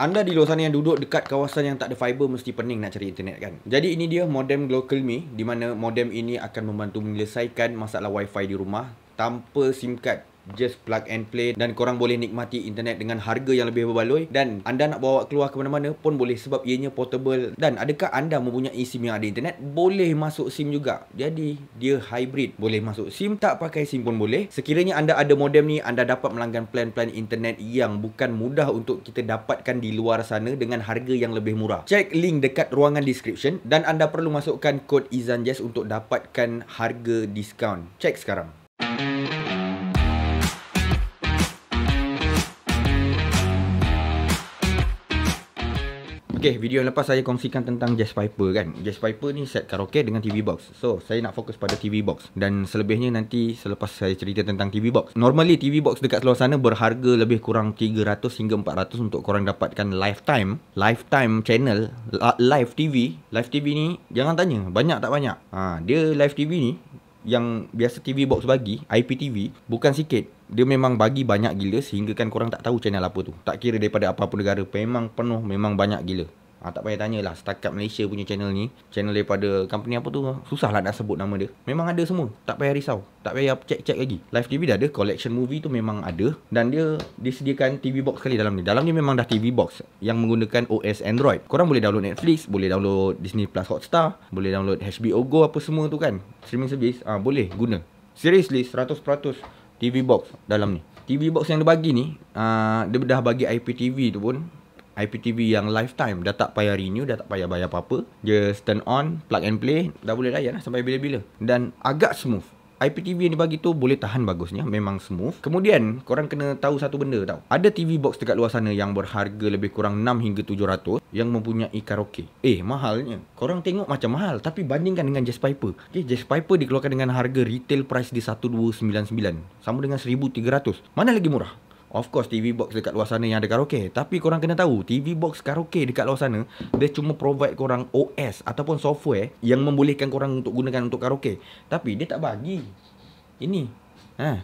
Anda di luar sana yang duduk dekat kawasan yang tak ada fiber mesti pening nak cari internet kan. Jadi ini dia modem global me di mana modem ini akan membantu menyelesaikan masalah wifi di rumah tanpa SIM card just plug and play dan korang boleh nikmati internet dengan harga yang lebih berbaloi dan anda nak bawa keluar ke mana-mana pun boleh sebab ianya portable dan adakah anda mempunyai SIM yang ada internet boleh masuk SIM juga jadi dia hybrid boleh masuk SIM tak pakai SIM pun boleh sekiranya anda ada modem ni anda dapat melanggan plan-plan internet yang bukan mudah untuk kita dapatkan di luar sana dengan harga yang lebih murah check link dekat ruangan description dan anda perlu masukkan kod Izan untuk dapatkan harga diskaun check sekarang Okay, video yang lepas saya kongsikan tentang Jazz Piper kan Jazz Piper ni set karaoke dengan TV box So, saya nak fokus pada TV box Dan selebihnya nanti selepas saya cerita tentang TV box Normally, TV box dekat luar sana berharga lebih kurang 300 hingga 400 Untuk korang dapatkan lifetime Lifetime channel Live TV Live TV ni, jangan tanya Banyak tak banyak ha, Dia live TV ni yang biasa TV box bagi IPTV bukan sikit dia memang bagi banyak gila sehingga kan korang tak tahu channel apa tu. Tak kira daripada apa-apa negara, memang penuh, memang banyak gila. Ha, tak payah tanyalah, setakat Malaysia punya channel ni, channel daripada company apa tu, susahlah nak sebut nama dia. Memang ada semua, tak payah risau. Tak payah cek-cek lagi. Live TV dah ada, collection movie tu memang ada. Dan dia disediakan TV box kali dalam ni. Dalam ni memang dah TV box yang menggunakan OS Android. Korang boleh download Netflix, boleh download Disney Plus Hotstar, boleh download HBO Go apa semua tu kan. Streaming service, ah ha, boleh guna. Seriously, 100%. TV box dalam ni. TV box yang dia bagi ni, uh, dia dah bagi IPTV tu pun. IPTV yang lifetime. Dah tak payah renew, dah tak payah bayar apa-apa. Dia turn on, plug and play. Dah boleh layan lah sampai bila-bila. Dan agak smooth. IPTV yang dia bagi tu boleh tahan bagusnya. Memang smooth. Kemudian, korang kena tahu satu benda tau. Ada TV box dekat luar sana yang berharga lebih kurang 6 hingga 700 yang mempunyai karaoke. Eh, mahalnya. Korang tengok macam mahal. Tapi bandingkan dengan Jazz Piper. Okay, Jazz Piper dikeluarkan dengan harga retail price di 1299 Sama dengan 1300 Mana lagi murah? Of course TV box dekat luar sana yang ada karaoke Tapi korang kena tahu TV box karaoke dekat luar sana Dia cuma provide korang OS Ataupun software Yang membolehkan korang untuk gunakan untuk karaoke Tapi dia tak bagi Ini ha.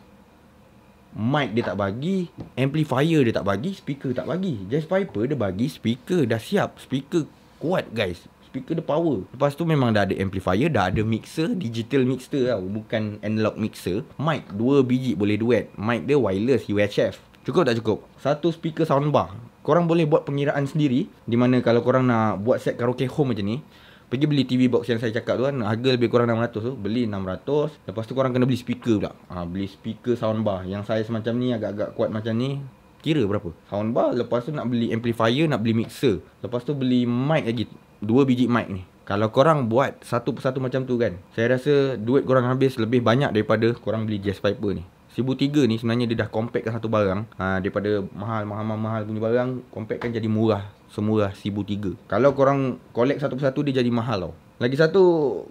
Mic dia tak bagi Amplifier dia tak bagi Speaker tak bagi Jazz Piper dia bagi Speaker dah siap Speaker kuat guys speaker the power Lepas tu memang dah ada amplifier Dah ada mixer Digital mixer tau Bukan analog mixer Mic dua biji boleh duet Mic dia wireless UHF Cukup tak cukup? Satu speaker soundbar. Korang boleh buat pengiraan sendiri. Di mana kalau korang nak buat set karaoke home macam ni. Pergi beli TV box yang saya cakap tu kan. Harga lebih kurang 600 tu. Beli 600. Lepas tu korang kena beli speaker pula. Ha, beli speaker soundbar. Yang saya semacam ni agak-agak kuat macam ni. Kira berapa? Soundbar. Lepas tu nak beli amplifier. Nak beli mixer. Lepas tu beli mic lagi. Dua biji mic ni. Kalau korang buat satu persatu macam tu kan. Saya rasa duit korang habis lebih banyak daripada korang beli jazz piper ni. RM1,300 ni sebenarnya dia dah compactkan satu barang ha, Daripada mahal-mahal-mahal punya barang Compactkan jadi murah Semurah RM1,300 Kalau korang collect satu persatu dia jadi mahal tau Lagi satu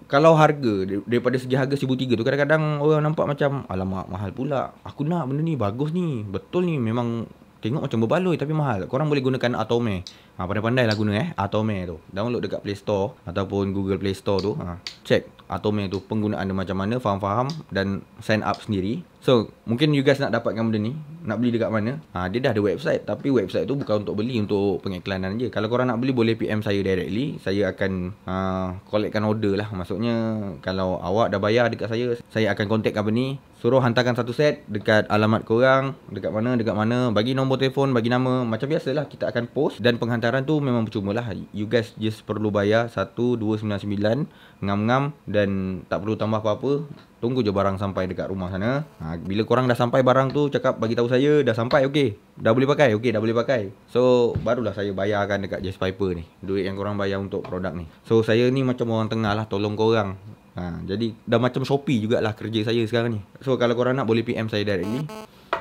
Kalau harga Daripada segi harga RM1,300 tu Kadang-kadang orang nampak macam Alamak mahal pula Aku nak benda ni bagus ni Betul ni memang Tengok macam berbaloi tapi mahal. Korang boleh gunakan Atome. Ha, pandai-pandai lah guna eh. Atome tu. Download dekat Play Store ataupun Google Play Store tu. Ha, check Atome tu penggunaan dia macam mana. Faham-faham dan sign up sendiri. So, mungkin you guys nak dapatkan benda ni nak beli dekat mana ha, dia dah ada website tapi website tu bukan untuk beli untuk pengiklanan je kalau korang nak beli boleh PM saya directly saya akan uh, collectkan order lah maksudnya kalau awak dah bayar dekat saya saya akan contact company suruh hantarkan satu set dekat alamat korang dekat mana dekat mana bagi nombor telefon bagi nama macam biasalah kita akan post dan penghantaran tu memang percuma lah you guys just perlu bayar 1299 ngam-ngam dan tak perlu tambah apa-apa tunggu je barang sampai dekat rumah sana ha, bila korang dah sampai barang tu cakap bagi tahu saya dah sampai okey dah boleh pakai okey dah boleh pakai so barulah saya bayarkan dekat Jazz Piper ni duit yang korang bayar untuk produk ni so saya ni macam orang tengah lah tolong korang ha, jadi dah macam Shopee jugalah kerja saya sekarang ni so kalau korang nak boleh PM saya directly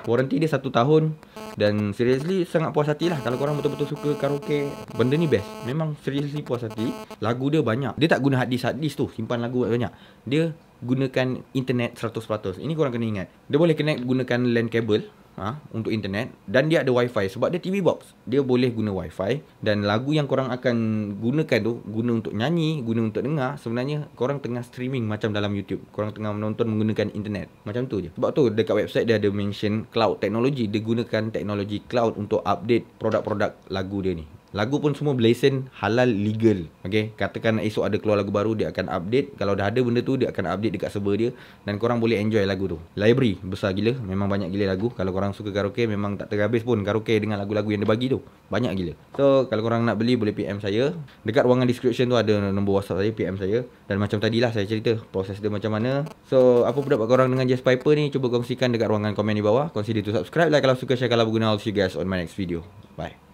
Warranty dia satu tahun Dan seriously sangat puas hati lah Kalau korang betul-betul suka karaoke Benda ni best Memang seriously puas hati Lagu dia banyak Dia tak guna hard disk Hard disk tu simpan lagu banyak Dia gunakan internet 100% Ini korang kena ingat Dia boleh connect gunakan LAN cable ha, untuk internet dan dia ada wifi sebab dia TV box. Dia boleh guna wifi dan lagu yang korang akan gunakan tu guna untuk nyanyi, guna untuk dengar sebenarnya korang tengah streaming macam dalam YouTube. Korang tengah menonton menggunakan internet. Macam tu je. Sebab tu dekat website dia ada mention cloud technology. Dia gunakan teknologi cloud untuk update produk-produk lagu dia ni. Lagu pun semua lesen halal legal. Okay. Katakan esok ada keluar lagu baru, dia akan update. Kalau dah ada benda tu, dia akan update dekat server dia. Dan korang boleh enjoy lagu tu. Library besar gila. Memang banyak gila lagu. Kalau korang suka karaoke, memang tak terhabis pun karaoke dengan lagu-lagu yang dia bagi tu. Banyak gila. So, kalau korang nak beli, boleh PM saya. Dekat ruangan description tu ada nombor WhatsApp saya, PM saya. Dan macam tadilah saya cerita proses dia macam mana. So, apa pendapat korang dengan Jazz Piper ni? Cuba kongsikan dekat ruangan komen di bawah. Consider to subscribe lah kalau suka share kalau berguna. I'll see you guys on my next video. Bye.